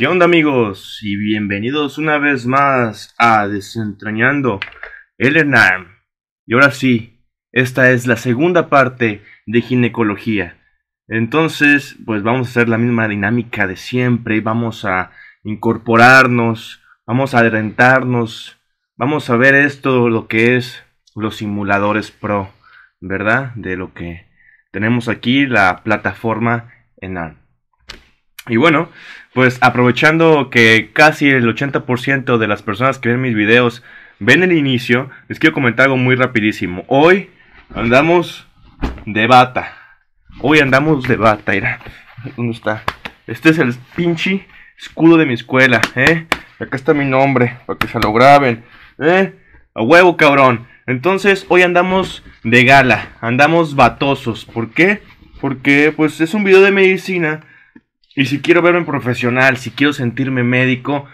¿Qué onda amigos? Y bienvenidos una vez más a Desentrañando el Hernán. Y ahora sí, esta es la segunda parte de ginecología. Entonces, pues vamos a hacer la misma dinámica de siempre, vamos a incorporarnos, vamos a adelantarnos, vamos a ver esto, lo que es los simuladores pro, ¿verdad? De lo que tenemos aquí, la plataforma Enan. Y bueno, pues aprovechando que casi el 80% de las personas que ven mis videos ven el inicio, les quiero comentar algo muy rapidísimo. Hoy andamos de bata. Hoy andamos de bata, mira. ¿Dónde está? Este es el pinche escudo de mi escuela, ¿eh? Acá está mi nombre, para que se lo graben, ¿eh? A huevo, cabrón. Entonces, hoy andamos de gala, andamos batosos. ¿Por qué? Porque, pues, es un video de medicina y si quiero verme profesional, si quiero sentirme médico,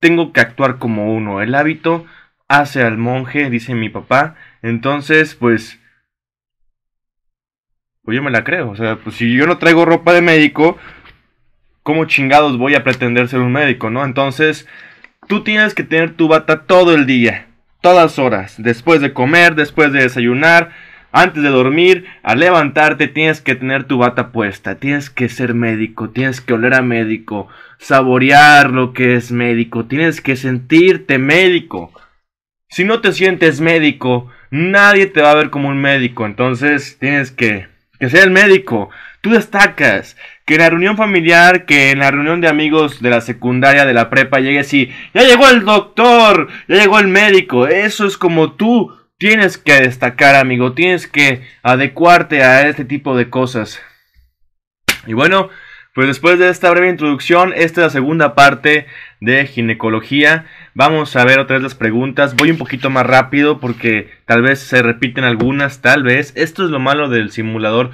tengo que actuar como uno. El hábito hace al monje, dice mi papá. Entonces, pues, pues yo me la creo. O sea, pues si yo no traigo ropa de médico, ¿cómo chingados voy a pretender ser un médico, no? Entonces, tú tienes que tener tu bata todo el día, todas horas, después de comer, después de desayunar antes de dormir, al levantarte, tienes que tener tu bata puesta, tienes que ser médico, tienes que oler a médico, saborear lo que es médico, tienes que sentirte médico. Si no te sientes médico, nadie te va a ver como un médico, entonces tienes que, que ser el médico. Tú destacas que en la reunión familiar, que en la reunión de amigos de la secundaria, de la prepa, llegues y ya llegó el doctor, ya llegó el médico, eso es como tú Tienes que destacar, amigo, tienes que adecuarte a este tipo de cosas. Y bueno, pues después de esta breve introducción, esta es la segunda parte de ginecología. Vamos a ver otra vez las preguntas. Voy un poquito más rápido porque tal vez se repiten algunas, tal vez. Esto es lo malo del simulador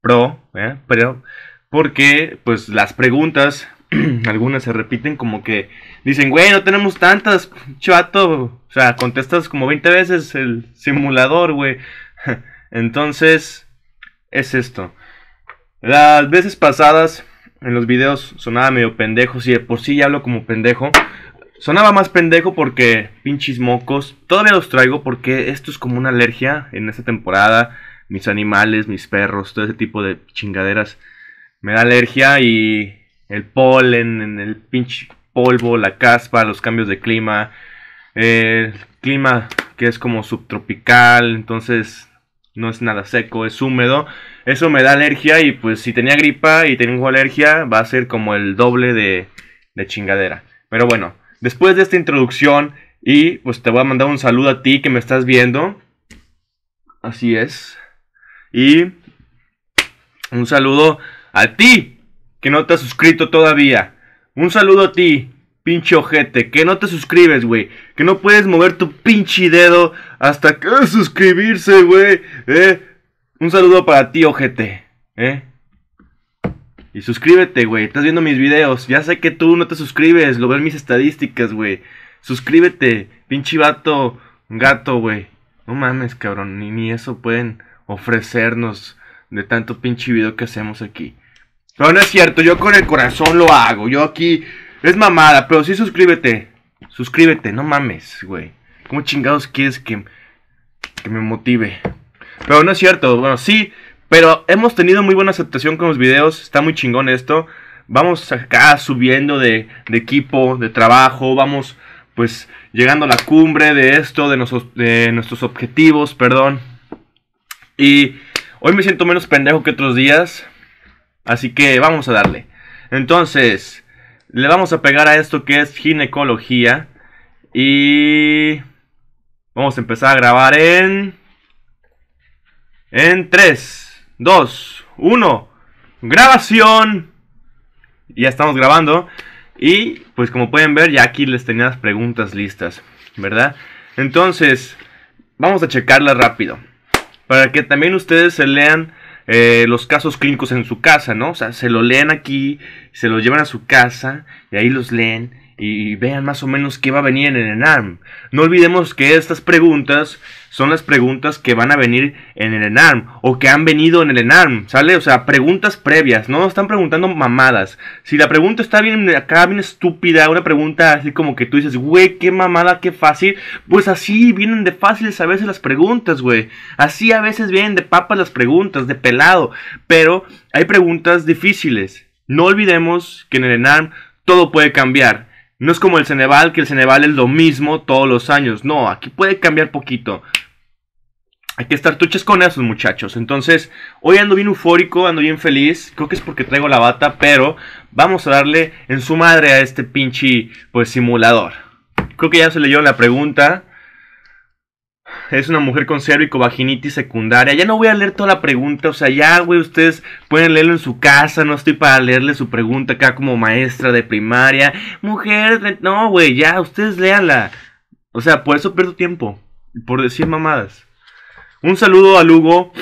Pro, ¿eh? Pero, porque pues las preguntas, algunas se repiten como que Dicen, güey, no tenemos tantas, chato. O sea, contestas como 20 veces el simulador, güey. Entonces, es esto. Las veces pasadas en los videos sonaba medio pendejo, si por sí ya hablo como pendejo. Sonaba más pendejo porque pinches mocos. Todavía los traigo porque esto es como una alergia en esta temporada. Mis animales, mis perros, todo ese tipo de chingaderas. Me da alergia y el polen en el pinche polvo, la caspa, los cambios de clima, el clima que es como subtropical, entonces no es nada seco, es húmedo. Eso me da alergia y pues si tenía gripa y tengo alergia va a ser como el doble de, de chingadera. Pero bueno, después de esta introducción y pues te voy a mandar un saludo a ti que me estás viendo. Así es. Y un saludo a ti que no te has suscrito todavía. Un saludo a ti, pinche ojete, que no te suscribes, güey. Que no puedes mover tu pinche dedo hasta que suscribirse, güey. ¿Eh? Un saludo para ti, ojete. ¿Eh? Y suscríbete, güey. Estás viendo mis videos. Ya sé que tú no te suscribes. Lo ven mis estadísticas, güey. Suscríbete, pinche vato, gato, güey. No mames, cabrón. Ni, ni eso pueden ofrecernos de tanto pinche video que hacemos aquí. Pero no es cierto, yo con el corazón lo hago. Yo aquí. Es mamada, pero sí suscríbete. Suscríbete, no mames, güey. ¿Cómo chingados quieres que, que me motive? Pero no es cierto, bueno, sí. Pero hemos tenido muy buena aceptación con los videos. Está muy chingón esto. Vamos acá subiendo de, equipo, de trabajo. Vamos, pues, llegando a la cumbre de esto, de, nuestros, de nuestros objetivos, perdón. Y hoy me siento menos pendejo que otros días. Así que vamos a darle. Entonces, le vamos a pegar a esto que es ginecología. Y vamos a empezar a grabar en... En 3, 2, 1. Grabación. Ya estamos grabando. Y pues como pueden ver, ya aquí les tenía las preguntas listas, ¿verdad? Entonces, vamos a checarlas rápido. Para que también ustedes se lean eh, los casos clínicos en su casa, ¿no? O sea, se lo leen aquí, se lo llevan a su casa y ahí los leen y vean más o menos qué va a venir en el ENARM. No olvidemos que estas preguntas son las preguntas que van a venir en el ENARM o que han venido en el ENARM, ¿sale? O sea, preguntas previas, no nos están preguntando mamadas. Si la pregunta está bien acá, bien estúpida, una pregunta así como que tú dices, güey, qué mamada, qué fácil, pues así vienen de fáciles a veces las preguntas, güey. Así a veces vienen de papas las preguntas, de pelado, pero hay preguntas difíciles. No olvidemos que en el ENARM todo puede cambiar no es como el Ceneval, que el Ceneval es lo mismo todos los años. No, aquí puede cambiar poquito. Hay que estar tuches con esos muchachos. Entonces, hoy ando bien eufórico, ando bien feliz. Creo que es porque traigo la bata, pero vamos a darle en su madre a este pinche pues, simulador. Creo que ya se leyó la pregunta es una mujer con vaginitis secundaria. Ya no voy a leer toda la pregunta, o sea, ya, güey, ustedes pueden leerlo en su casa, no estoy para leerle su pregunta acá como maestra de primaria. Mujer, no, güey, ya, ustedes léanla. O sea, por eso pierdo tiempo, por decir mamadas. Un saludo a Lugo.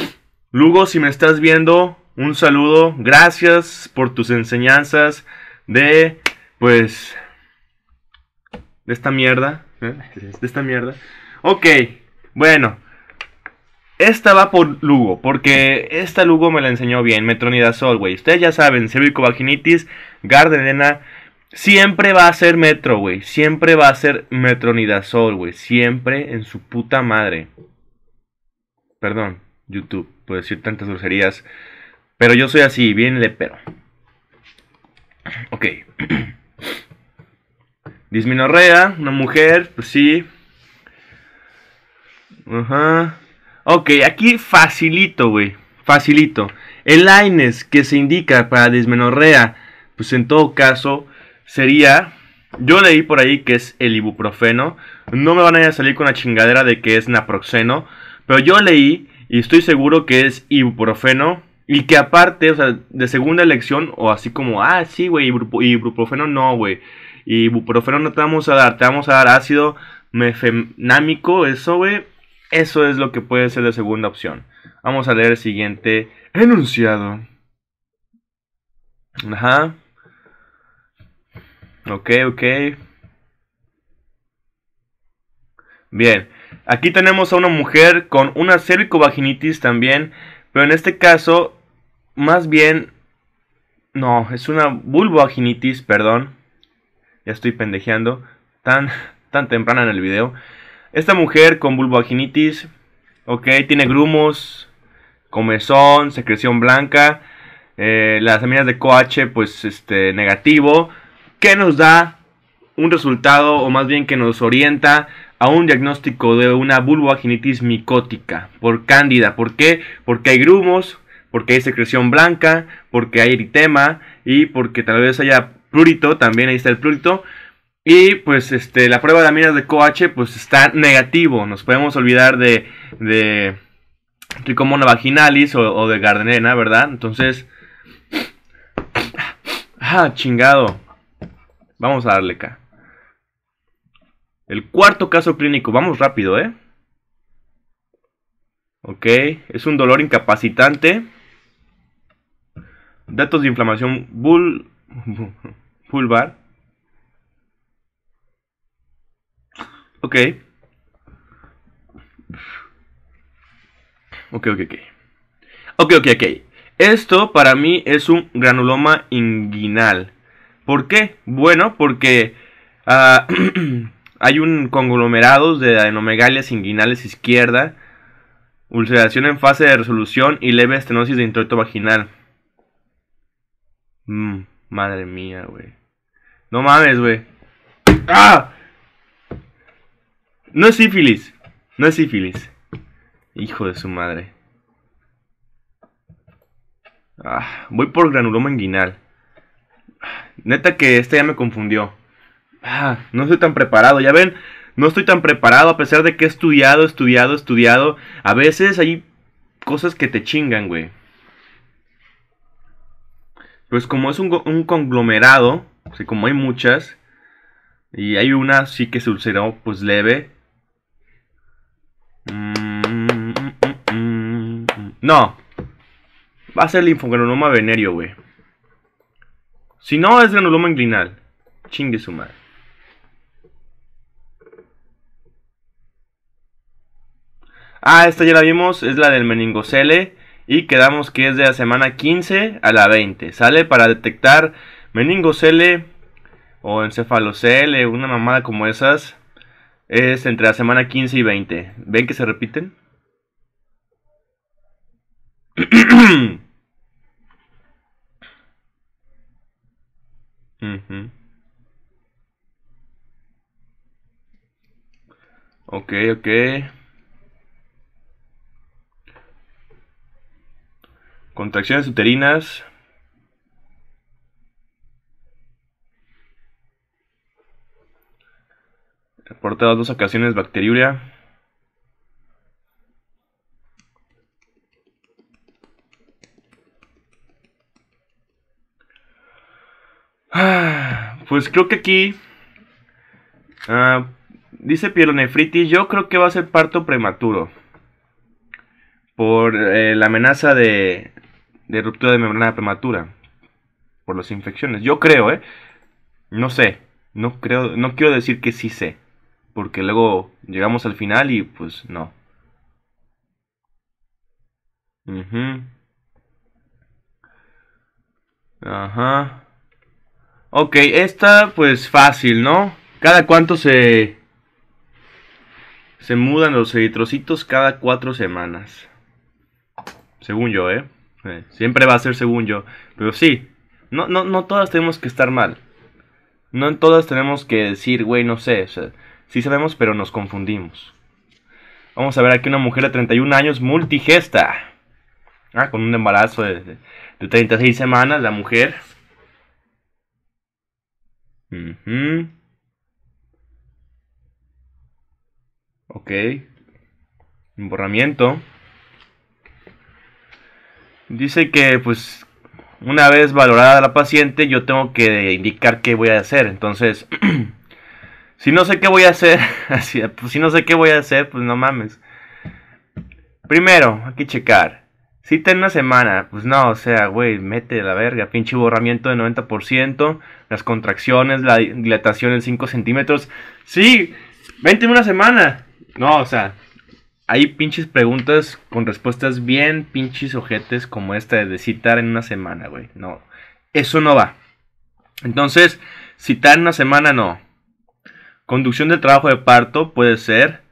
Lugo, si me estás viendo, un saludo. Gracias por tus enseñanzas de, pues, de esta mierda. ¿eh? De esta mierda. Ok, bueno, esta va por Lugo, porque esta Lugo me la enseñó bien, Metronidazol, güey. Ustedes ya saben, cervicovaginitis, Gardenena, siempre va a ser Metro, güey. Siempre va a ser Metronidazol, güey. Siempre en su puta madre. Perdón, YouTube, por decir tantas groserías. Pero yo soy así, bien lepero. Ok. Disminorrea, una mujer, pues sí, Ajá. Ok, aquí facilito, güey. Facilito. El AINES que se indica para dismenorrea, pues en todo caso sería. Yo leí por ahí que es el ibuprofeno. No me van a salir con la chingadera de que es naproxeno. Pero yo leí y estoy seguro que es ibuprofeno. Y que aparte, o sea, de segunda elección, o así como, ah, sí, güey, ibuprofeno no, güey. Ibuprofeno no te vamos a dar, te vamos a dar ácido mefenámico, eso, güey. Eso es lo que puede ser la segunda opción. Vamos a leer el siguiente enunciado. Ajá. Ok, ok. Bien. Aquí tenemos a una mujer con una cervicovaginitis también. Pero en este caso, más bien... No, es una vulvovaginitis, perdón. Ya estoy pendejeando. Tan, tan temprana en el video. Esta mujer con vulvovaginitis, ok, tiene grumos, comezón, secreción blanca, eh, las aminas de coH, pues, este, negativo, que nos da un resultado, o más bien que nos orienta a un diagnóstico de una vulvovaginitis micótica por cándida. ¿Por qué? Porque hay grumos, porque hay secreción blanca, porque hay eritema y porque tal vez haya prurito, también ahí está el prurito. Y pues este, la prueba de aminas de COH pues está negativo. Nos podemos olvidar de, de Tricomona vaginalis o, de Gardenena, ¿verdad? Entonces... Ah, chingado. Vamos a darle acá. El cuarto caso clínico. Vamos rápido, ¿eh? Ok. Es un dolor incapacitante. Datos de inflamación bul... vulvar. Ok. Ok, ok, ok. Ok, ok, ok. Esto para mí es un granuloma inguinal. ¿Por qué? Bueno, porque ah, hay un conglomerado de adenomegalias inguinales izquierda, ulceración en fase de resolución y leve estenosis de introito vaginal. Mm, madre mía, güey. No mames, güey. ¡Ah! No es sífilis. No es sífilis. Hijo de su madre. Ah, voy por granuloma inguinal. Neta que este ya me confundió. Ah, no estoy tan preparado. Ya ven, no estoy tan preparado a pesar de que he estudiado, estudiado, estudiado. A veces hay cosas que te chingan, güey. Pues como es un, un conglomerado, o sea, como hay muchas, y hay una sí que se ulceró pues leve, no. Va a ser linfogranuloma venerio, güey. Si no, es granuloma inclinal. Chingue su madre. Ah, esta ya la vimos, es la del meningocele y quedamos que es de la semana 15 a la 20. Sale para detectar meningocele o encefalocele, una mamada como esas. Es entre la semana 15 y 20. ¿Ven que se repiten? Mhm. Okay, Ok, ok. Contracciones uterinas. Reportadas dos ocasiones bacteriuria. Pues creo que aquí Dice ah, dice pielonefritis. Yo creo que va a ser parto prematuro por eh, la amenaza de, ruptura de membrana prematura por las infecciones. Yo creo, ¿eh? No sé. No creo, no quiero decir que sí sé porque luego llegamos al final y pues no. Ajá. Ok, esta pues fácil, ¿no? Cada cuánto se... Se mudan los eritrocitos cada cuatro semanas. Según yo, ¿eh? ¿eh? Siempre va a ser según yo. Pero sí, no, no, no todas tenemos que estar mal. No en todas tenemos que decir, güey, no sé. O sea, Sí sabemos, pero nos confundimos. Vamos a ver aquí una mujer de 31 años multigesta. Ah, con un embarazo de, 36 semanas, la mujer. Ok. Emborramiento. Dice que, pues, una vez valorada la paciente, yo tengo que indicar qué voy a hacer. Entonces, Si no sé qué voy a hacer, pues, si no sé qué voy a hacer, pues no mames. Primero, hay que checar. Cita en una semana, pues no, o sea, güey, mete la verga, pinche borramiento de 90%, las contracciones, la dilatación en 5 centímetros. Sí, vente en una semana. No, o sea, hay pinches preguntas con respuestas bien pinches ojetes como esta de citar en una semana, güey. No, eso no va. Entonces, citar en una semana no. Conducción del trabajo de parto puede ser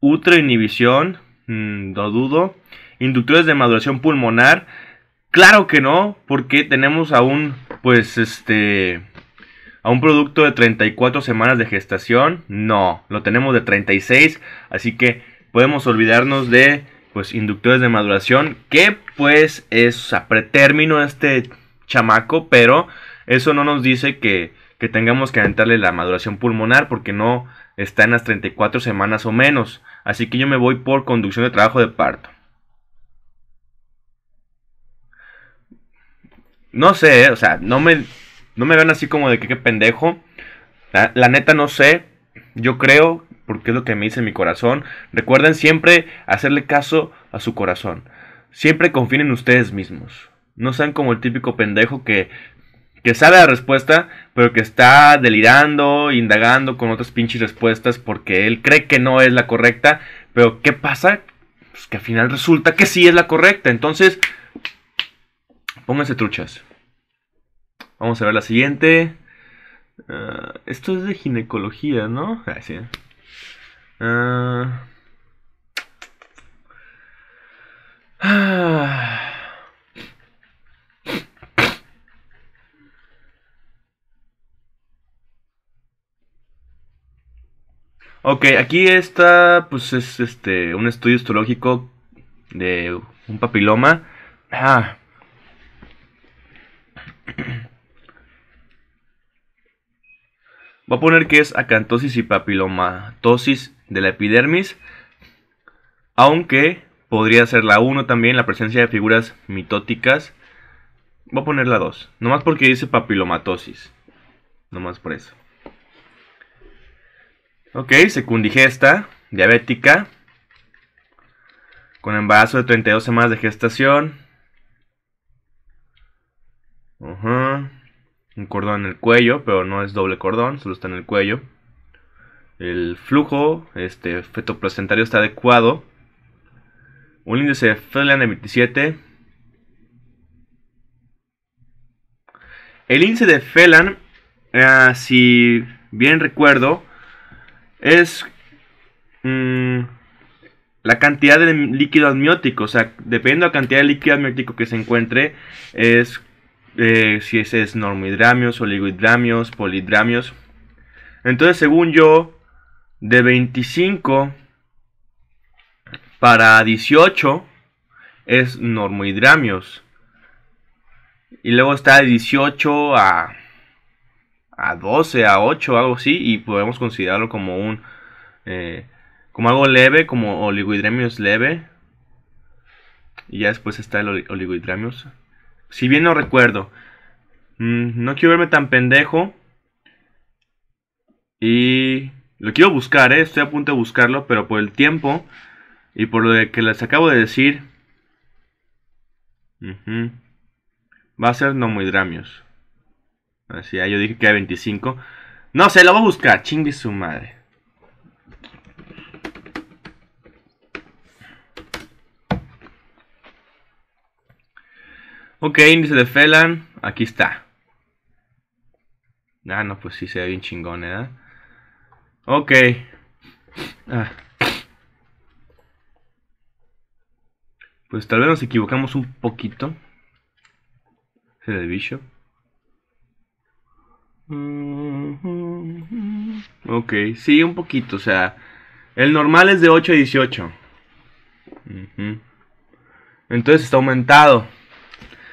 utroinhibición, inhibición, mm, no dudo. Inductores de maduración pulmonar, claro que no, porque tenemos aún, pues, este, a un producto de 34 semanas de gestación, no, lo tenemos de 36, así que podemos olvidarnos de pues inductores de maduración, que pues es a pretérmino este chamaco, pero eso no nos dice que que tengamos que aventarle la maduración pulmonar porque no está en las 34 semanas o menos. Así que yo me voy por conducción de trabajo de parto. No sé, eh, o sea, no me, no me vean así como de que qué pendejo. La, la neta no sé. Yo creo, porque es lo que me dice mi corazón. Recuerden siempre hacerle caso a su corazón. Siempre confíen en ustedes mismos. No sean como el típico pendejo que que sabe la respuesta, pero que está delirando, indagando con otras pinches respuestas porque él cree que no es la correcta, pero ¿qué pasa? Pues que al final resulta que sí es la correcta. Entonces, pónganse truchas. Vamos a ver la siguiente. Ah, esto es de ginecología, ¿no? Ah, sí. ¿eh? Ah... ah. Ok, aquí está, pues es este, un estudio histológico de un papiloma. Ah. Voy a poner que es acantosis y papilomatosis de la epidermis, aunque podría ser la 1 también, la presencia de figuras mitóticas. Voy a poner la 2, nomás porque dice papilomatosis, nomás por eso. Ok, secundigesta, diabética, con embarazo de 32 semanas de gestación. ajá, Un cordón en el cuello, pero no es doble cordón, solo está en el cuello. El flujo este, fetoplacentario está adecuado. Un índice de Phelan de 27. El índice de Phelan, ah, si bien recuerdo, es mm, la cantidad de líquido amniótico. O sea, dependiendo de la cantidad de líquido amniótico que se encuentre, es eh, si ese es normohidramios, oligohidramios, polidramios, Entonces, según yo, de 25 para 18 es normohidramios. Y luego está de 18 a a 12, a 8, algo así, y podemos considerarlo como un... Eh, como algo leve, como oligodramios leve. Y ya después está el oligodramios Si bien no recuerdo. Mm, no quiero verme tan pendejo. Y lo quiero buscar, ¿eh? estoy a punto de buscarlo, pero por el tiempo y por lo que les acabo de decir, va a ser nomoidramios. Así, ya ah, yo dije que era 25. No sé, lo voy a buscar. Chingue su madre. Ok, índice de Felan. Aquí está. Ah, no, pues sí se ve bien chingón, ¿eh? Ok. Ah. Pues tal vez nos equivocamos un poquito. Es el bicho Ok, sí, un poquito, o sea, el normal es de 8 a 18. Entonces está aumentado.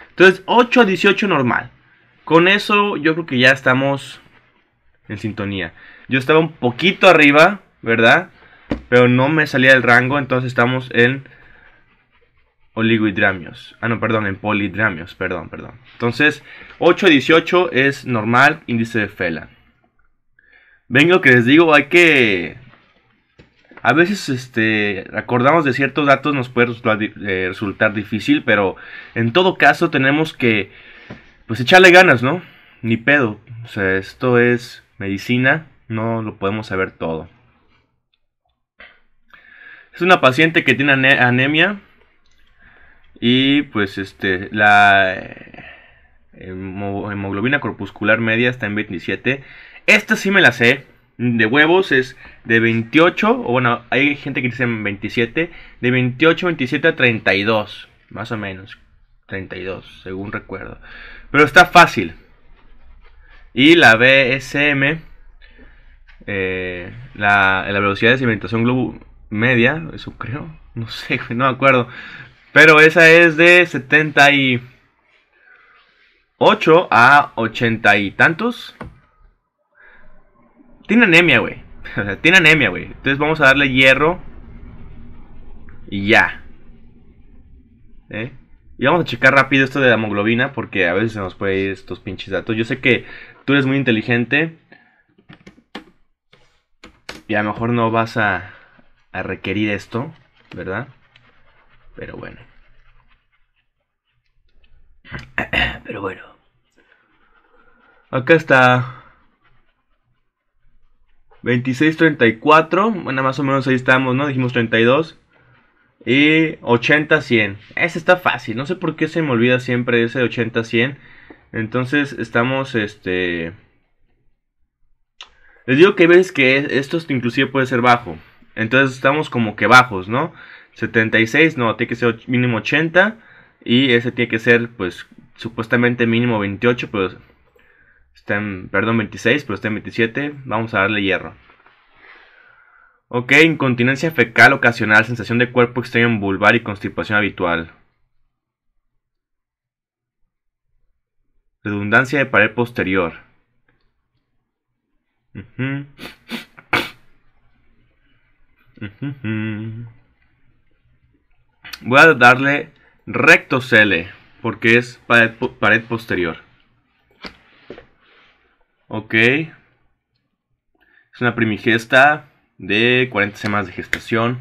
Entonces, 8 a 18 normal. Con eso yo creo que ya estamos en sintonía. Yo estaba un poquito arriba, ¿verdad? Pero no me salía del rango, entonces estamos en oligodramios Ah, no, perdón, en polidramios, perdón, perdón. Entonces, 8-18 a es normal, índice de Fela. Vengo que les digo, hay que... A veces este, acordamos de ciertos datos, nos puede resultar, eh, resultar difícil, pero en todo caso tenemos que pues echarle ganas, ¿no? Ni pedo. O sea, esto es medicina, no lo podemos saber todo. Es una paciente que tiene anemia, y pues este, la eh, hemoglobina corpuscular media está en 27. Esta sí me la sé. De huevos es de 28, o bueno, hay gente que dice 27, de 28, 27 a 32, más o menos. 32, según recuerdo. Pero está fácil. Y la BSM, eh, la, velocidad de sedimentación media, eso creo, no sé, no me acuerdo. Pero esa es de 78 a 80 y tantos. Tiene anemia, güey. Tiene anemia, güey. Entonces vamos a darle hierro. Y ya. ¿Eh? Y vamos a checar rápido esto de la hemoglobina porque a veces se nos puede ir estos pinches datos. Yo sé que tú eres muy inteligente. Y a lo mejor no vas a requerir esto, ¿verdad? Pero bueno. Pero bueno. Acá está. 26-34. Bueno, más o menos ahí estamos, ¿no? Dijimos 32. Y 80-100. Ese está fácil. No sé por qué se me olvida siempre ese 80-100. Entonces estamos, este... Les digo que ves que esto inclusive puede ser bajo. Entonces estamos como que bajos, ¿no? 76, no, tiene que ser mínimo 80. Y ese tiene que ser, pues, supuestamente mínimo 28, pero está en, perdón, 26, pero está en 27. Vamos a darle hierro. Ok, incontinencia fecal ocasional, sensación de cuerpo extraño vulvar y constipación habitual. Redundancia de pared posterior. Voy a darle Recto rectocele, porque es pared, posterior. Ok. Es una primigesta de 40 semanas de gestación.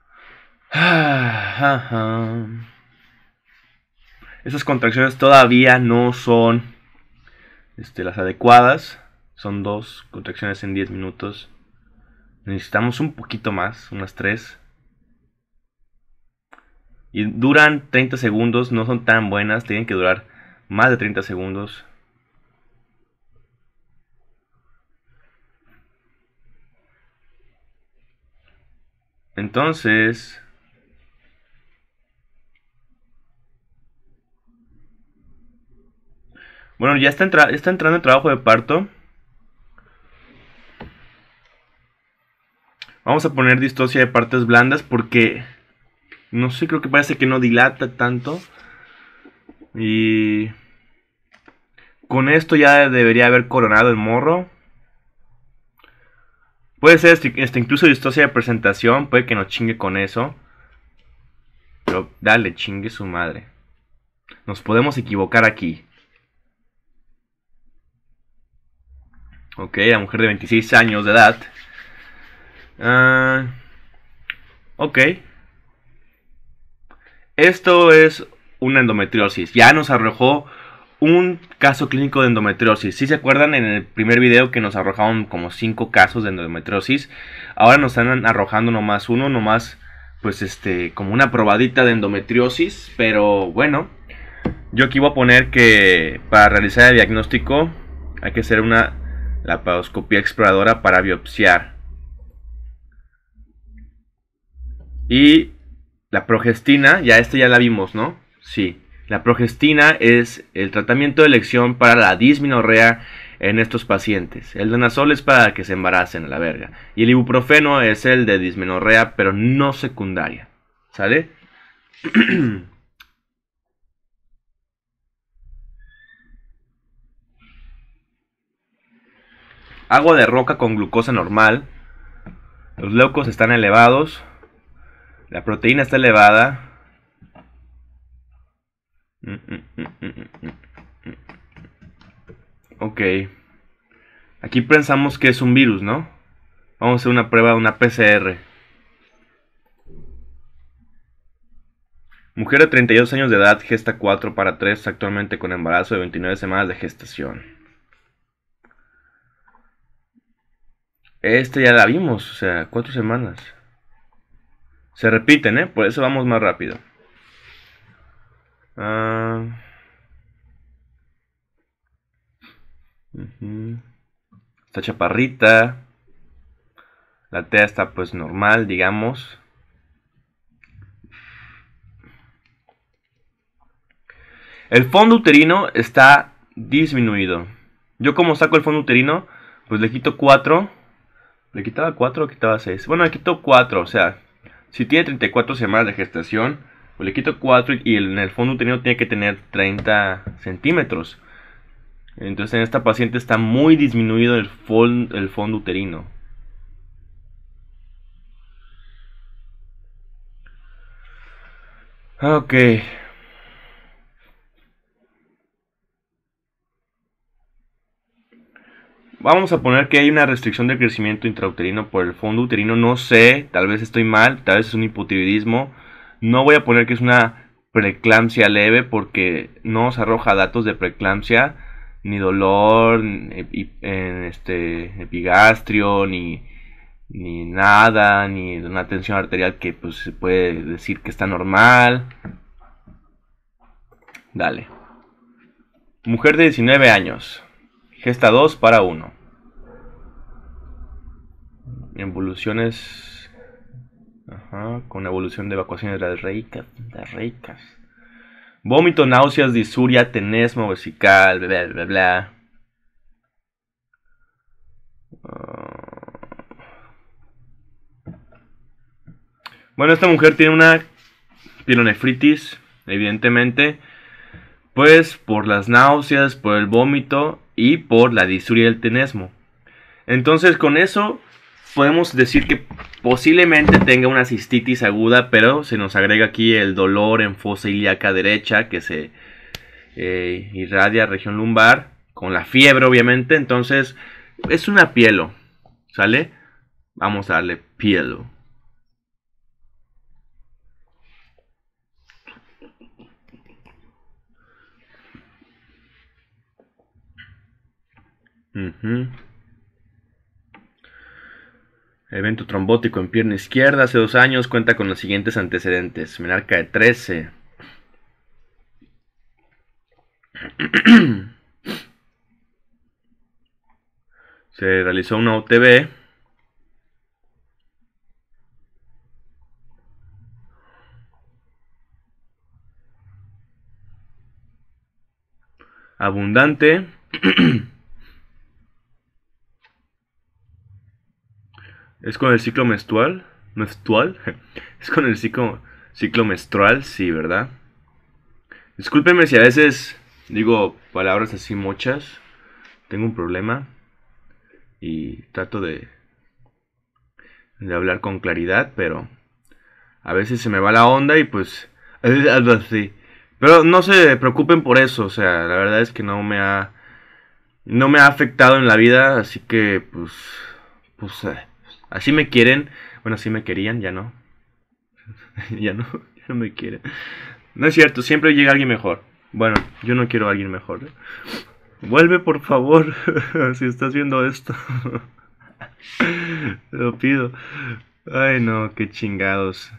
Esas contracciones todavía no son este, las adecuadas. Son dos contracciones en 10 minutos. Necesitamos un poquito más, unas tres. Y duran 30 segundos, no son tan buenas, tienen que durar más de 30 segundos. Entonces... Bueno, ya está, está entrando el trabajo de parto. Vamos a poner distosia de partes blandas porque no sé, creo que parece que no dilata tanto. Y. Con esto ya debería haber coronado el morro. Puede ser este, este incluso distorsión de presentación, puede que nos chingue con eso. Pero dale, chingue su madre. Nos podemos equivocar aquí. Ok, la mujer de 26 años de edad. Ah, ok, esto es una endometriosis. Ya nos arrojó un caso clínico de endometriosis. Si se acuerdan en el primer video que nos arrojaron como 5 casos de endometriosis, ahora nos están arrojando nomás uno, nomás pues este como una probadita de endometriosis, pero bueno, yo aquí voy a poner que para realizar el diagnóstico hay que hacer una laparoscopía exploradora para biopsiar. Y la progestina, ya este ya la vimos, ¿no? Sí. La progestina es el tratamiento de elección para la disminorrea en estos pacientes. El danazol es para que se embaracen a la verga. Y el ibuprofeno es el de dismenorrea, pero no secundaria. ¿Sale? Agua de roca con glucosa normal. Los leucos están elevados. La proteína está elevada. Mm, mm, mm, ok. Aquí pensamos que es un virus, ¿no? Vamos a hacer una prueba, de una PCR. Mujer de 32 años de edad, gesta 4 para 3, actualmente con embarazo de 29 semanas de gestación. Este ya la vimos, o sea, 4 semanas. Se repiten, ¿eh? Por eso vamos más rápido. Esta ah. Está chaparrita. La tea está pues normal, digamos. El fondo uterino está disminuido. Yo como saco el fondo uterino, pues le quito 4. ¿Le quitaba 4 o quitaba 6? Bueno, le quito 4, o sea, si tiene 34 semanas de gestación, pues le quito 4 y en el fondo uterino tiene que tener 30 centímetros. Entonces en esta paciente está muy disminuido el, el fondo uterino. Ok. Vamos a poner que hay una restricción de crecimiento intrauterino por el fondo uterino. No sé, tal vez estoy mal, tal vez es un hipotiroidismo. No voy a poner que es una preeclampsia leve porque no se arroja datos de preeclampsia, ni dolor, ni, eh, en este epigastrio, ni, ni nada, ni una tensión arterial que pues, se puede decir que está normal. Dale. Mujer de 19 años. Esta 2 para 1. Evoluciones. Ajá, con evolución de evacuaciones de Las reicas. Vómito, náuseas, disuria, tenesmo vesical, bla bla bla. Ah. Bueno, esta mujer tiene una pironefritis, evidentemente. Pues por las náuseas, por el vómito y por la disuria del tenesmo. Entonces con eso podemos decir que posiblemente tenga una cistitis aguda, pero se nos agrega aquí el dolor en fosa ilíaca derecha que se eh, irradia región lumbar, con la fiebre obviamente, entonces es una pielo, ¿sale? Vamos a darle pielo. Evento trombótico en pierna izquierda hace dos años cuenta con los siguientes antecedentes. Menarca de 13. Se realizó una OTB. Abundante. Es con el ciclo menstrual. ¿Menstrual? Es con el ciclo, ciclo menstrual, sí, ¿verdad? Discúlpenme si a veces digo palabras así muchas. Tengo un problema y trato de, de hablar con claridad, pero a veces se me va la onda y pues algo así. Pero no se preocupen por eso, o sea, la verdad es que no me ha no me ha afectado en la vida, así que pues pues eh, Así me quieren. Bueno, así me querían, ya no. ya no, ya no me quieren. No es cierto, siempre llega alguien mejor. Bueno, yo no quiero a alguien mejor. ¿eh? Vuelve, por favor, si estás viendo esto. Lo pido. Ay, no, qué chingados.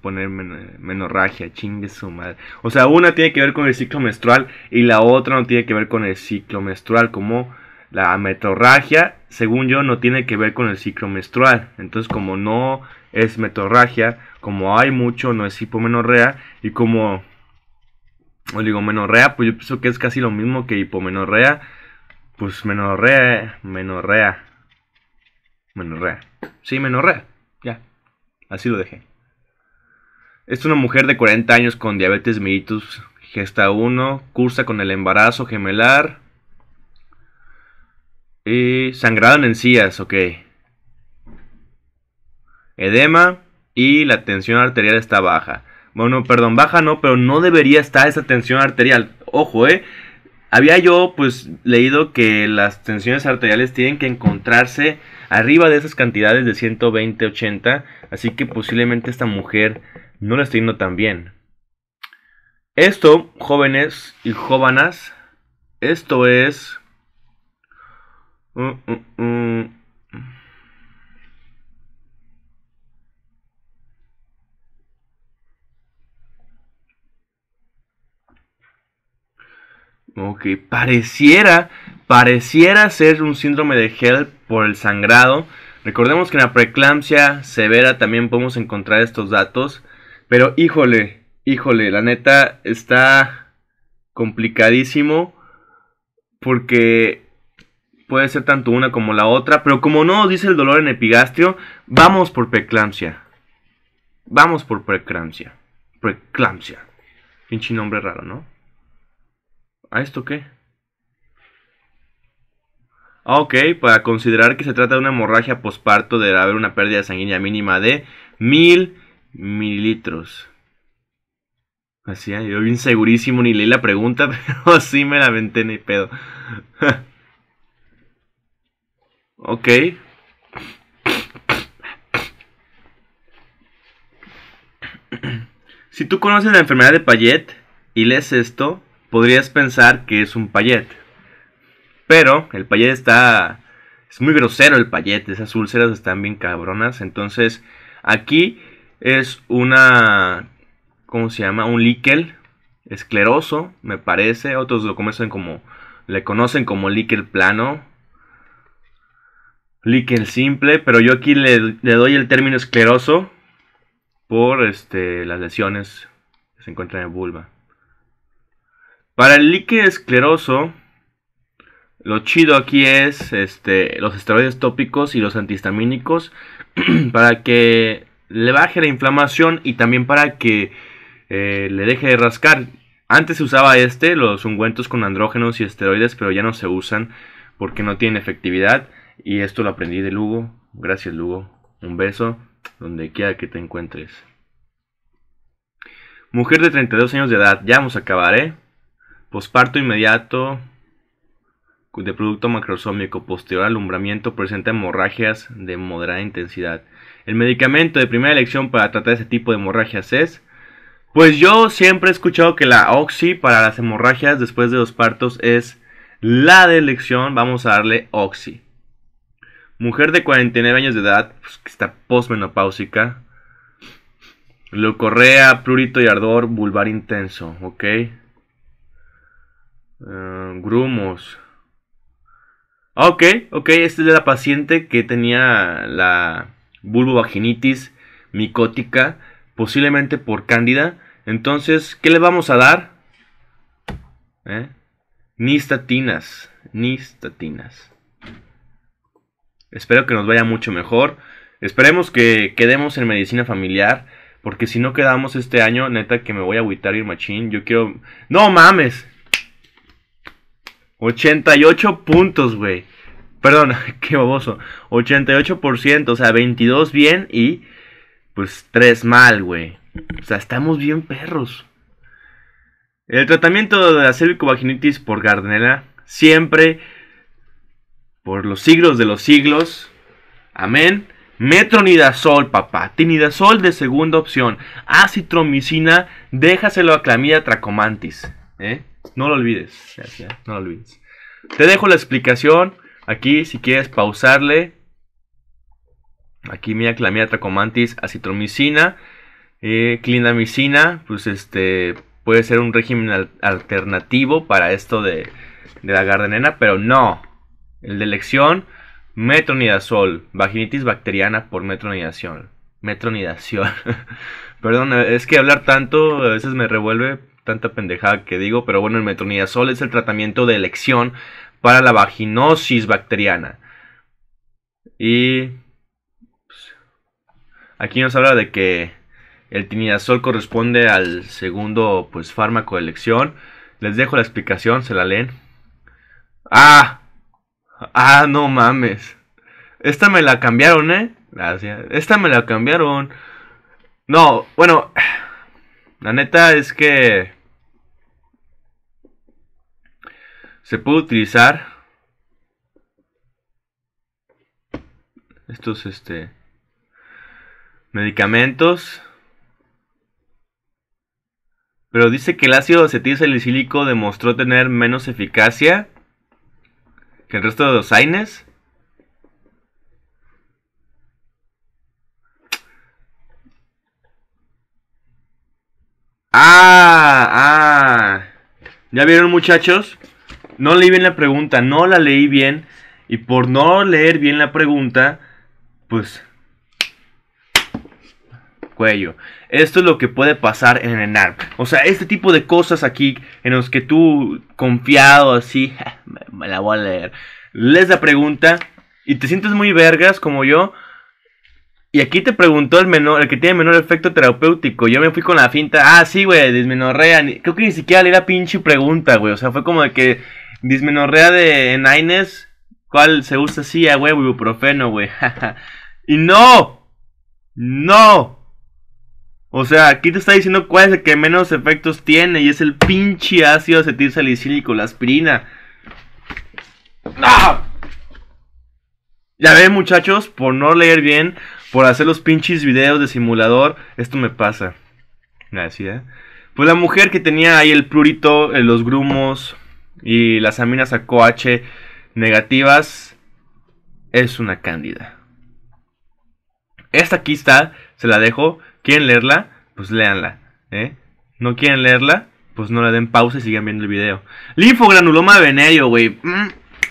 poner menorragia, chingue su madre. O sea, una tiene que ver con el ciclo menstrual y la otra no tiene que ver con el ciclo menstrual, como la metorragia, según yo, no tiene que ver con el ciclo menstrual. Entonces, como no es metorragia, como hay mucho, no es hipomenorrea y como digo, menorrea pues yo pienso que es casi lo mismo que hipomenorrea, pues menorrea, menorrea, menorrea. Sí, menorrea, ya. Así lo dejé. Es una mujer de 40 años con diabetes mellitus gesta 1, cursa con el embarazo gemelar. Y sangrado en encías, ok. Edema y la tensión arterial está baja. Bueno, perdón, baja no, pero no debería estar esa tensión arterial. Ojo, eh. Había yo pues leído que las tensiones arteriales tienen que encontrarse arriba de esas cantidades de 120-80, así que posiblemente esta mujer no le está yendo tan bien. Esto, jóvenes y jóvenes, esto es... Mm, mm, mm. Ok, pareciera, pareciera ser un síndrome de Hell por el sangrado. Recordemos que en la preeclampsia severa también podemos encontrar estos datos. Pero híjole, híjole, la neta está complicadísimo porque puede ser tanto una como la otra, pero como no dice el dolor en epigastrio, vamos por preeclampsia. Vamos por preeclampsia. Preeclampsia. Pinche nombre raro, ¿no? ¿A esto qué? Ah, ok, para considerar que se trata de una hemorragia posparto de haber una pérdida sanguínea mínima de 1000 mililitros. Así, yo bien segurísimo ni leí la pregunta, pero sí me la aventé ni pedo. ok. Si tú conoces la enfermedad de Payet y lees esto, podrías pensar que es un Payet. Pero el Payet está... Es muy grosero el Payet, esas úlceras están bien cabronas. Entonces, aquí es una, ¿cómo se llama? Un líquel escleroso, me parece. Otros lo conocen como, le conocen como líquel plano, líquel simple, pero yo aquí le, le, doy el término escleroso por este, las lesiones que se encuentran en vulva. Para el líquido escleroso, lo chido aquí es este, los esteroides tópicos y los antihistamínicos para que le baje la inflamación y también para que eh, le deje de rascar. Antes se usaba este, los ungüentos con andrógenos y esteroides, pero ya no se usan porque no tienen efectividad. Y esto lo aprendí de Lugo. Gracias Lugo. Un beso donde quiera que te encuentres. Mujer de 32 años de edad, ya vamos a acabar, ¿eh? Posparto inmediato de producto macrosómico posterior al alumbramiento presenta hemorragias de moderada intensidad. El medicamento de primera elección para tratar ese tipo de hemorragias es... Pues yo siempre he escuchado que la Oxy para las hemorragias después de los partos es la de elección. Vamos a darle Oxy. Mujer de 49 años de edad, pues, que está posmenopáusica. correa, prurito y ardor, vulvar intenso, ok. Eh, grumos. Ok, ok, Este es de la paciente que tenía la vaginitis, micótica, posiblemente por cándida. Entonces, ¿qué le vamos a dar? ¿Eh? Nistatinas, nistatinas. Espero que nos vaya mucho mejor. Esperemos que quedemos en medicina familiar. Porque si no quedamos este año, neta que me voy a agüitar y machín. Yo quiero. ¡No mames! 88 puntos, güey. Perdón, qué boboso. 88%, o sea, 22 bien y pues 3 mal, güey. O sea, estamos bien perros. El tratamiento de la cervicovaginitis por Gardnerella siempre por los siglos de los siglos. Amén. Metronidazol, papá. Tinidazol de segunda opción. Acitromicina, déjaselo a clamida tracomantis. ¿Eh? No lo olvides. No lo olvides. Te dejo la explicación. Aquí, si quieres pausarle, aquí mira que tracomantis acitromicina, eh, clindamicina, pues este puede ser un régimen alternativo para esto de, de, la gardenena, pero no. El de elección, metronidazol, vaginitis bacteriana por metronidación. Metronidación. Perdón, es que hablar tanto a veces me revuelve tanta pendejada que digo, pero bueno, el metronidazol es el tratamiento de elección para la vaginosis bacteriana. Y pues, aquí nos habla de que el tinidazol corresponde al segundo pues fármaco de elección. Les dejo la explicación, se la leen. Ah, ah, no mames. Esta me la cambiaron, ¿eh? Gracias. Esta me la cambiaron. No, bueno, la neta es que Se puede utilizar estos este medicamentos. Pero dice que el ácido acetilsalicílico demostró tener menos eficacia que el resto de los AINES. Ah, ah. ¿Ya vieron muchachos? no leí bien la pregunta, no la leí bien. Y por no leer bien la pregunta, pues... Cuello. Esto es lo que puede pasar en el NARP. O sea, este tipo de cosas aquí en los que tú confiado así, me la voy a leer. Les la pregunta y te sientes muy vergas como yo. Y aquí te preguntó el menor, el que tiene menor efecto terapéutico. Yo me fui con la finta. Ah, sí, güey, Desmenorrea, Creo que ni siquiera leí la pinche pregunta, güey. O sea, fue como de que Dismenorrea de Enaines. ¿Cuál se usa así? A huevo, ibuprofeno, güey. y no. No. O sea, aquí te está diciendo cuál es el que menos efectos tiene. Y es el pinche ácido acetilsalicílico, la aspirina. ¡Ah! Ya ven, muchachos, por no leer bien, por hacer los pinches videos de simulador, esto me pasa. Gracias. Pues la mujer que tenía ahí el prurito, eh, los grumos, y las aminas a negativas es una cándida. Esta aquí está, se la dejo. ¿Quieren leerla? Pues léanla. ¿eh? ¿No quieren leerla? Pues no le den pausa y sigan viendo el video. Linfogranuloma venéreo, güey. Mm,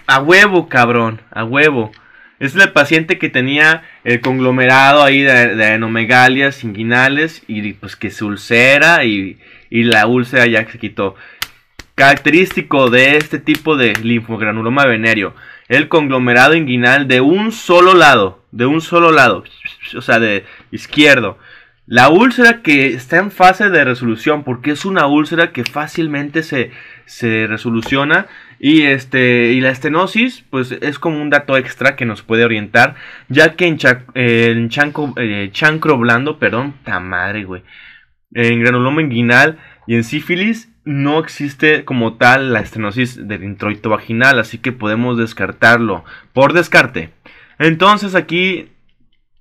a huevo, cabrón. A huevo. Es el paciente que tenía el conglomerado ahí de, enomegalias, inguinales y pues que se ulcera y, y la úlcera ya se quitó. Característico de este tipo de linfogranuloma venéreo, el conglomerado inguinal de un solo lado, de un solo lado, o sea, de izquierdo. La úlcera que está en fase de resolución, porque es una úlcera que fácilmente se, se resoluciona. Y, este, y la estenosis, pues es como un dato extra que nos puede orientar, ya que en, eh, chancro blando, perdón, ta madre, güey, en granuloma inguinal y en sífilis, no existe como tal la estenosis del introito vaginal, así que podemos descartarlo por descarte. Entonces aquí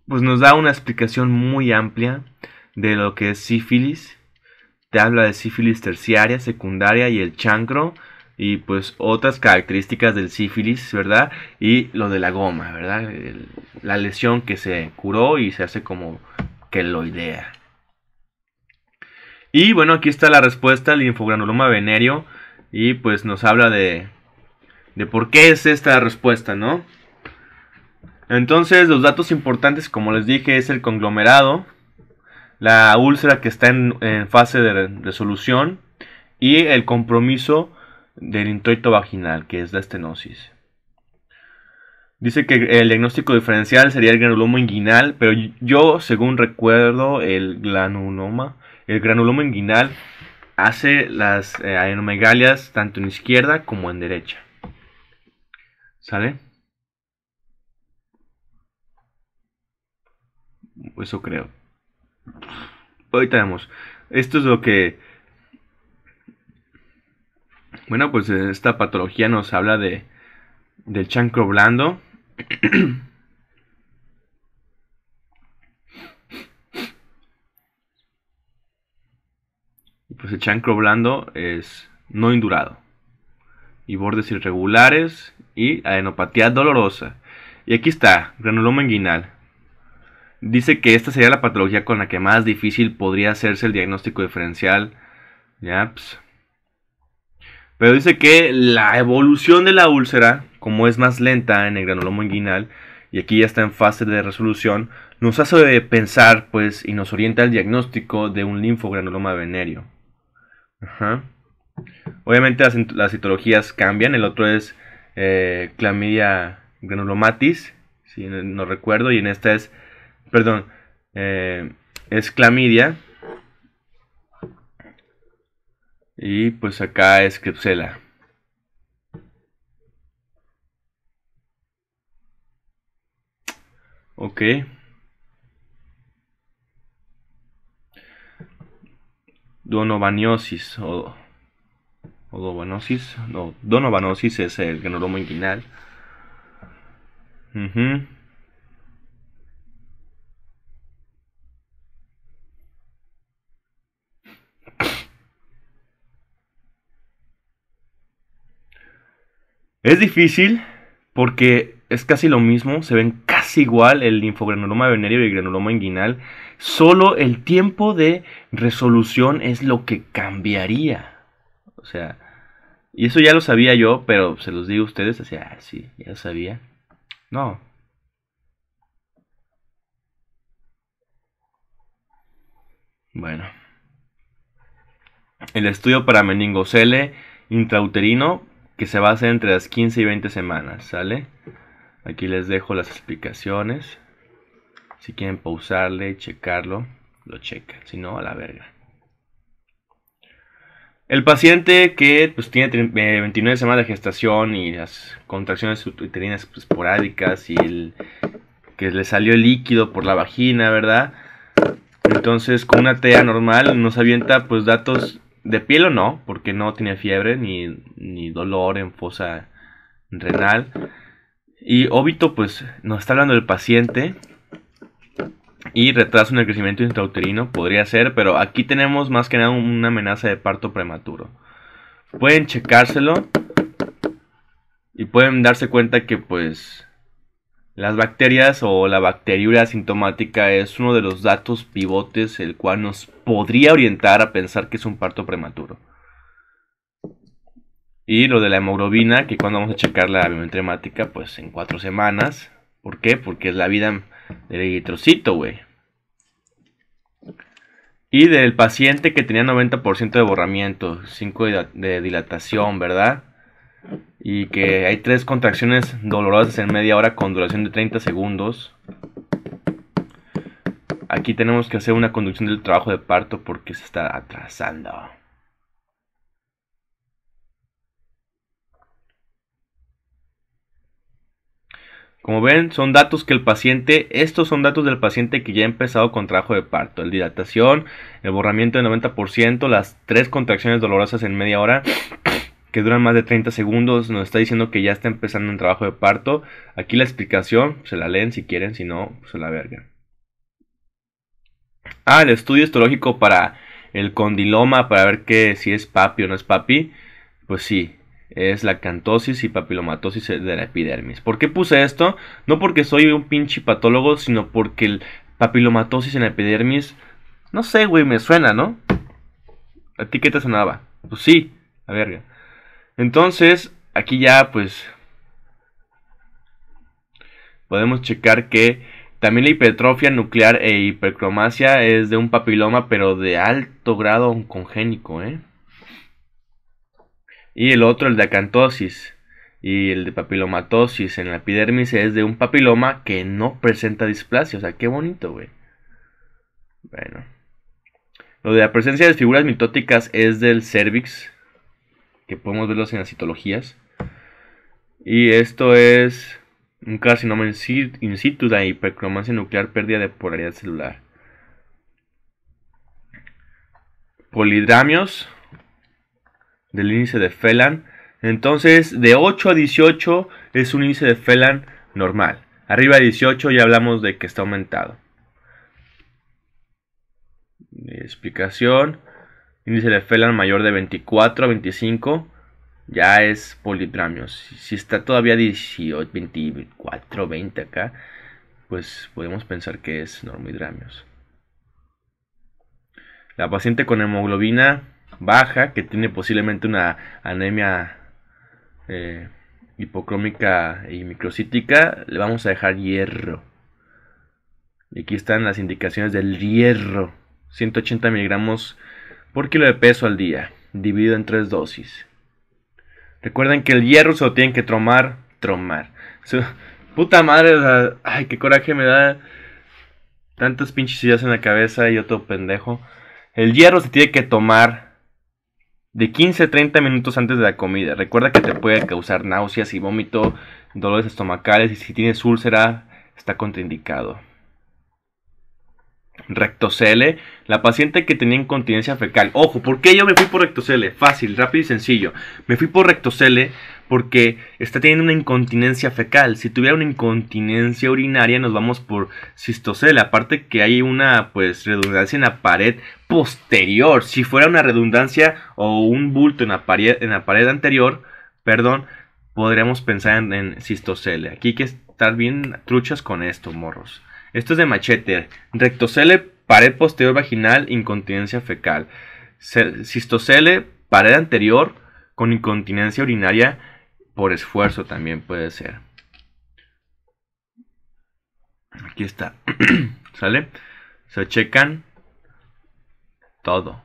pues nos da una explicación muy amplia de lo que es sífilis. Te habla de sífilis terciaria, secundaria y el chancro y pues otras características del sífilis, ¿verdad? Y lo de la goma, ¿verdad? la lesión que se curó y se hace como que lo idea. Y bueno, aquí está la respuesta al infogranuloma venéreo. Y pues nos habla de, de por qué es esta respuesta, ¿no? Entonces, los datos importantes, como les dije, es el conglomerado, la úlcera que está en, en fase de resolución y el compromiso del introito vaginal, que es la estenosis. Dice que el diagnóstico diferencial sería el granuloma inguinal, pero yo, según recuerdo, el glanuloma el granuloma inguinal hace las eh, adenomegalias tanto en izquierda como en derecha. ¿Sale? Eso creo. Ahorita vemos. Esto es lo que... Bueno, pues eh, esta patología nos habla de del chancro blando. pues el chancro blando es no indurado. Y bordes irregulares y adenopatía dolorosa. Y aquí está, granuloma inguinal. Dice que esta sería la patología con la que más difícil podría hacerse el diagnóstico diferencial. Ya, pues. Pero dice que la evolución de la úlcera, como es más lenta en el granuloma inguinal, y aquí ya está en fase de resolución, nos hace pensar, pues, y nos orienta al diagnóstico de un linfogranuloma venéreo. Ajá. Obviamente las, las citologías cambian. El otro es eh, clamidia granulomatis, si no, recuerdo. Y en esta es, perdón, eh, es clamidia. Y pues acá es krepsela Ok. Donovanosis o, no, Donovanosis es el granuloma inguinal. Es difícil porque es casi lo mismo, se ven casi igual el linfogranuloma venéreo y el granuloma inguinal. Solo el tiempo de resolución es lo que cambiaría. O sea, y eso ya lo sabía yo, pero se los digo a ustedes así, ah, ya sabía. No. Bueno. El estudio para meningocele intrauterino que se va a hacer entre las 15 y 20 semanas, ¿sale? Aquí les dejo las explicaciones. Si quieren pausarle, checarlo, lo checan. Si no, a la verga. El paciente que pues, tiene 29 eh, semanas de gestación y las contracciones uterinas pues, esporádicas y que le salió el líquido por la vagina, ¿verdad? Entonces, con una TEA normal nos avienta pues datos de piel o no, porque no tiene fiebre ni, dolor en fosa renal. Y óbito, pues nos está hablando el paciente y retraso en el crecimiento intrauterino, podría ser, pero aquí tenemos más que nada una amenaza de parto prematuro. Pueden checárselo y pueden darse cuenta que pues las bacterias o la bacteriuria asintomática es uno de los datos pivotes el cual nos podría orientar a pensar que es un parto prematuro. Y lo de la hemoglobina, que cuando vamos a checar la biometremática, pues en cuatro semanas. ¿Por qué? Porque es la vida del eritrocito, güey. Y del paciente que tenía 90% de borramiento, 5 de dilatación, ¿verdad? Y que hay tres contracciones dolorosas en media hora con duración de 30 segundos. Aquí tenemos que hacer una conducción del trabajo de parto porque se está atrasando. Como ven, son datos que el paciente, estos son datos del paciente que ya ha empezado con trabajo de parto, el dilatación, el borramiento del 90%, las tres contracciones dolorosas en media hora que duran más de 30 segundos, nos está diciendo que ya está empezando un trabajo de parto. Aquí la explicación, se la leen si quieren, si no, se la verga. Ah, el estudio histológico para el condiloma, para ver que si es papi o no es papi. Pues sí, es la cantosis y papilomatosis de la epidermis. ¿Por qué puse esto? No porque soy un pinche patólogo, sino porque el papilomatosis en la epidermis, no sé, güey, me suena, ¿no? la etiqueta qué te sonaba? Pues sí, la verga. Entonces, aquí ya, pues, podemos checar que también la hipertrofia nuclear e hipercromasia es de un papiloma, pero de alto grado congénico, ¿eh? Y el otro, el de acantosis y el de papilomatosis en la epidermis es de un papiloma que no presenta displasia. O sea, qué bonito, güey. Bueno. Lo de la presencia de figuras mitóticas es del cervix, que podemos verlos en las citologías. Y esto es un carcinoma in situ de hipercromancia nuclear, pérdida de polaridad celular. Polidramios, del índice de Felan, Entonces, de 8 a 18 es un índice de Felan normal. Arriba de 18 ya hablamos de que está aumentado. Explicación. Índice de Felan mayor de 24 a 25 ya es polidramios, Si, está todavía 18, 24, 20 acá, pues podemos pensar que es normidramios, La paciente con hemoglobina baja, que tiene posiblemente una anemia eh, hipocrómica y microcítica, le vamos a dejar hierro. Y aquí están las indicaciones del hierro. 180 miligramos por kilo de peso al día, dividido en tres dosis. Recuerden que el hierro se lo tienen que tromar, tromar. puta madre, ay, qué coraje me da tantas pinches ideas en la cabeza y otro pendejo. El hierro se tiene que tomar de 15 a 30 minutos antes de la comida. Recuerda que te puede causar náuseas y vómito, dolores estomacales y si tienes úlcera está contraindicado. Rectocele, la paciente que tenía incontinencia fecal. Ojo, ¿por qué yo me fui por rectocele? Fácil, rápido y sencillo. Me fui por rectocele porque está teniendo una incontinencia fecal. Si tuviera una incontinencia urinaria nos vamos por cistocele. Aparte que hay una pues redundancia en la pared posterior. Si fuera una redundancia o un bulto en la pared, en la pared anterior, perdón, podríamos pensar en, en cistocele. Aquí hay que estar bien truchas con esto, morros. Esto es de machete. Rectocele, pared posterior vaginal, incontinencia fecal. Cistocele, pared anterior con incontinencia urinaria por esfuerzo también puede ser. Aquí está. ¿Sale? Se checan todo.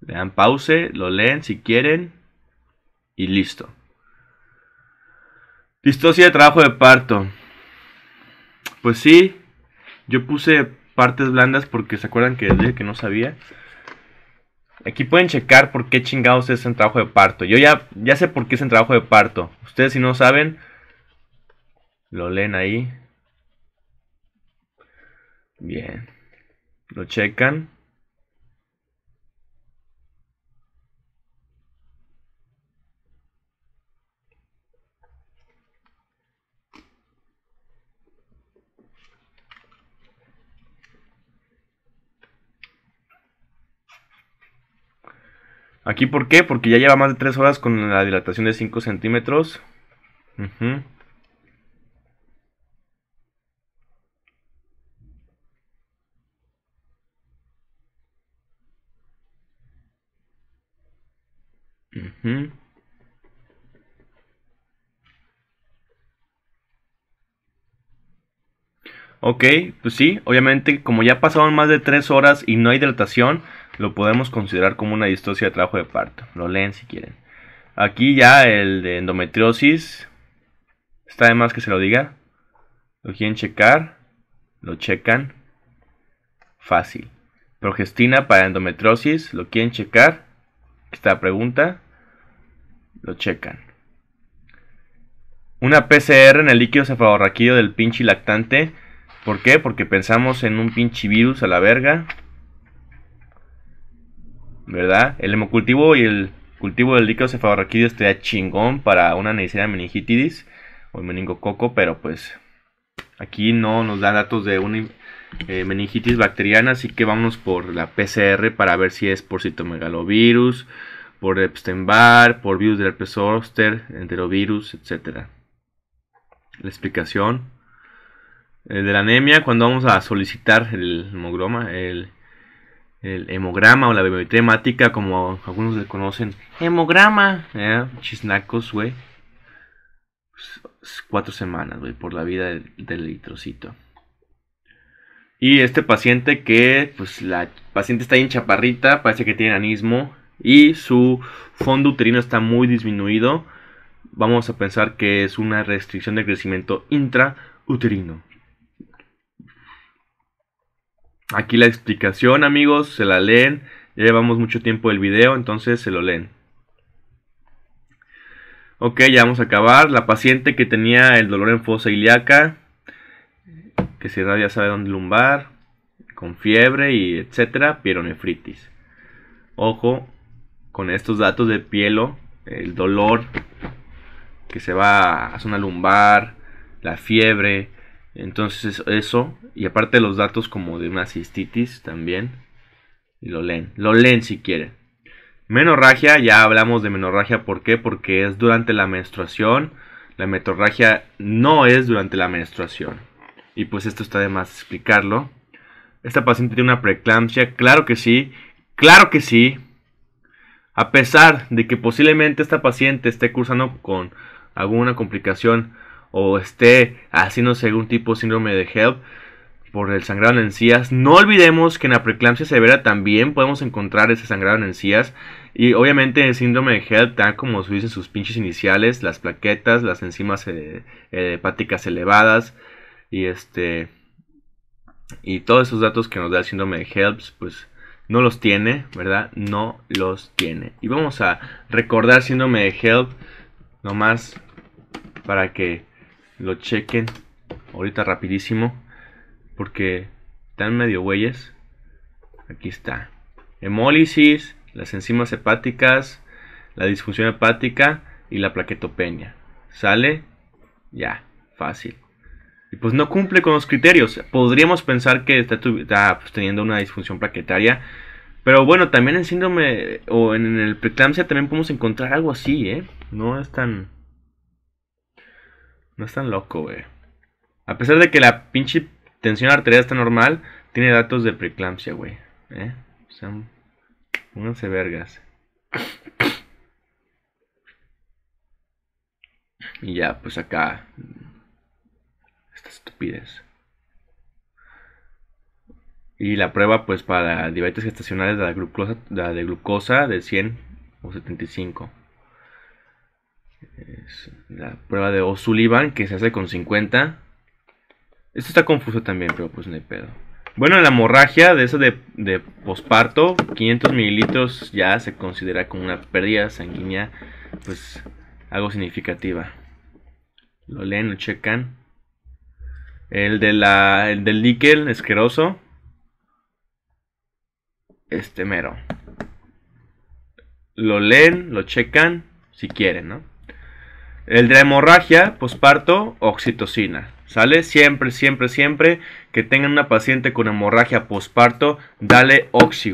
Le dan pause, lo leen si quieren y listo. Distosia de trabajo de parto. Pues sí, yo puse partes blandas porque se acuerdan que dije que no sabía. Aquí pueden checar por qué chingados es un trabajo de parto. Yo ya, ya sé por qué es un trabajo de parto. Ustedes si no saben, lo leen ahí. Bien. Lo checan. Aquí, ¿por qué? Porque ya lleva más de 3 horas con la dilatación de 5 centímetros. Ok, pues sí, obviamente como ya pasaron más de 3 horas y no hay dilatación, lo podemos considerar como una distosia de trabajo de parto. Lo leen si quieren. Aquí ya el de endometriosis. Está de más que se lo diga. Lo quieren checar. Lo checan. Fácil. Progestina para endometriosis. Lo quieren checar. Esta pregunta. Lo checan. Una PCR en el líquido cefalorraquídeo del pinche lactante. ¿Por qué? Porque pensamos en un pinche virus a la verga. ¿verdad? El hemocultivo y el cultivo del líquido cefalorraquídeo estaría chingón para una de meningitis o meningococo, pero pues aquí no nos da datos de una eh, meningitis bacteriana, así que vámonos por la PCR para ver si es por citomegalovirus, por Epstein-Barr, por virus del herpes zoster, enterovirus, etc. La explicación. de la anemia, cuando vamos a solicitar el hemogroma, el el hemograma o la biometría hemática, como algunos le conocen. Hemograma, ¿eh? chisnacos, güey. Pues, cuatro semanas, güey, por la vida del, litrocito. Y este paciente que, pues la paciente está bien chaparrita, parece que tiene anismo y su fondo uterino está muy disminuido. Vamos a pensar que es una restricción de crecimiento intrauterino. Aquí la explicación, amigos, se la leen. Ya llevamos mucho tiempo el video, entonces se lo leen. Ok, ya vamos a acabar. La paciente que tenía el dolor en fosa ilíaca, que si nadie sabe dónde lumbar, con fiebre y etcétera, pielonefritis. Ojo con estos datos de pielo, el dolor que se va a zona lumbar, la fiebre, entonces eso, y aparte los datos como de una cistitis también. Y lo leen, lo leen si quieren. Menorragia, ya hablamos de menorragia, ¿por qué? Porque es durante la menstruación. La metorragia no es durante la menstruación. Y pues esto está de más explicarlo. ¿Esta paciente tiene una preeclampsia? Claro que sí, claro que sí. A pesar de que posiblemente esta paciente esté cursando con alguna complicación o esté haciéndose algún tipo de síndrome de HELP por el sangrado en encías. No olvidemos que en la preeclampsia severa también podemos encontrar ese sangrado en encías. Y obviamente el síndrome de HELP, tan como se sus pinches iniciales, las plaquetas, las enzimas eh, eh, hepáticas elevadas y este... Y todos esos datos que nos da el síndrome de HELPS, pues no los tiene, ¿verdad? No los tiene. Y vamos a recordar síndrome de HELP nomás para que lo chequen ahorita rapidísimo porque están medio güeyes. Aquí está. Hemólisis, las enzimas hepáticas, la disfunción hepática y la plaquetopenia. ¿Sale? Ya, fácil. Y pues no cumple con los criterios. Podríamos pensar que está, pues, teniendo una disfunción plaquetaria. Pero bueno, también en síndrome o en el preeclampsia también podemos encontrar algo así, ¿eh? No es tan, no es tan loco, güey. A pesar de que la pinche tensión arterial está normal, tiene datos de preeclampsia, güey. ¿Eh? pónganse vergas. Y ya, pues acá. Esta estupidez. Y la prueba, pues para diabetes gestacionales, la, glucosa, la de glucosa de 100 o 75 la prueba de O'Sullivan que se hace con 50. Esto está confuso también, pero pues no hay pedo. Bueno, la hemorragia de eso de, de posparto, 500 mililitros ya se considera como una pérdida sanguínea, pues algo significativa. Lo leen, lo checan. El, de la, el del níquel, esqueroso. Este mero. Lo leen, lo checan, si quieren, ¿no? El de la hemorragia posparto, oxitocina. ¿Sale? Siempre, siempre, siempre que tengan una paciente con hemorragia posparto, dale oxi,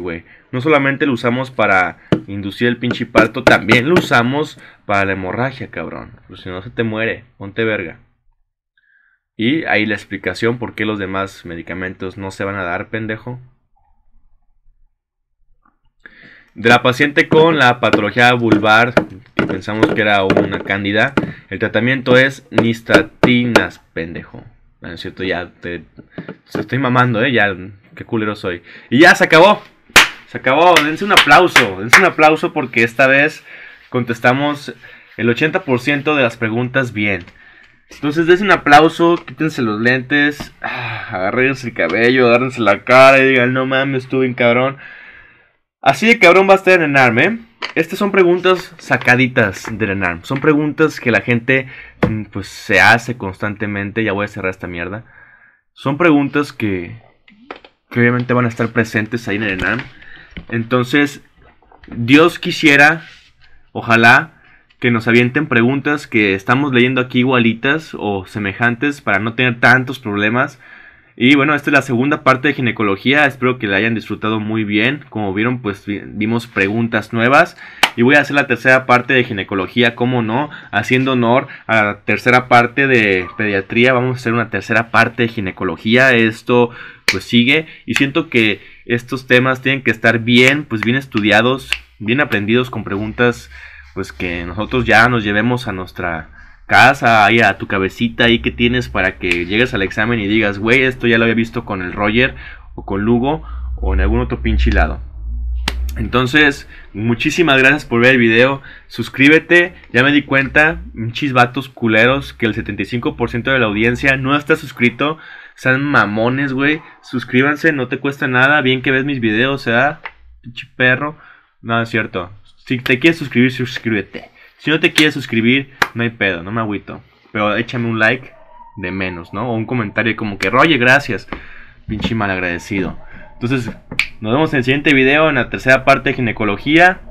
No solamente lo usamos para inducir el pinche parto, también lo usamos para la hemorragia, cabrón. Pero pues si no se te muere, ponte verga. Y ahí la explicación por qué los demás medicamentos no se van a dar, pendejo. De la paciente con la patología vulvar, que pensamos que era una cándida, el tratamiento es nistatinas, pendejo. Bueno, ah, es cierto, ya te, estoy mamando, ¿eh? Ya, qué culero soy. Y ya se acabó. Se acabó. Dense un aplauso. Dense un aplauso porque esta vez contestamos el 80% de las preguntas bien. Entonces, dense un aplauso, quítense los lentes, ah, agárrense el cabello, agárrense la cara y digan, no mames, estuve en cabrón. Así de cabrón va a estar en ARM, ¿eh? Estas son preguntas sacaditas del ENARM. Son preguntas que la gente mm, pues se hace constantemente. Ya voy a cerrar esta mierda. Son preguntas que, que obviamente van a estar presentes ahí en el ENARM. Entonces, Dios quisiera, ojalá, que nos avienten preguntas que estamos leyendo aquí igualitas o semejantes para no tener tantos problemas. Y bueno, esta es la segunda parte de ginecología. Espero que la hayan disfrutado muy bien. Como vieron, pues vimos preguntas nuevas. Y voy a hacer la tercera parte de ginecología, como no, haciendo honor a la tercera parte de pediatría. Vamos a hacer una tercera parte de ginecología. Esto pues sigue. Y siento que estos temas tienen que estar bien, pues bien estudiados, bien aprendidos con preguntas pues que nosotros ya nos llevemos a nuestra casa, ahí a tu cabecita ahí que tienes para que llegues al examen y digas, güey, esto ya lo había visto con el Roger o con Lugo o en algún otro pinche lado. Entonces, muchísimas gracias por ver el video. Suscríbete, ya me di cuenta, chisbatos culeros, que el 75% de la audiencia no está suscrito. Sean mamones, güey. Suscríbanse, no te cuesta nada. Bien que ves mis videos, sea, ¿eh? pinche perro. No, es cierto. Si te quieres suscribir, suscríbete. Si no te quieres suscribir, no hay pedo, no me agüito. Pero échame un like de menos, ¿no? O un comentario como que, roye, gracias. Pinche agradecido. Entonces, nos vemos en el siguiente video, en la tercera parte de ginecología.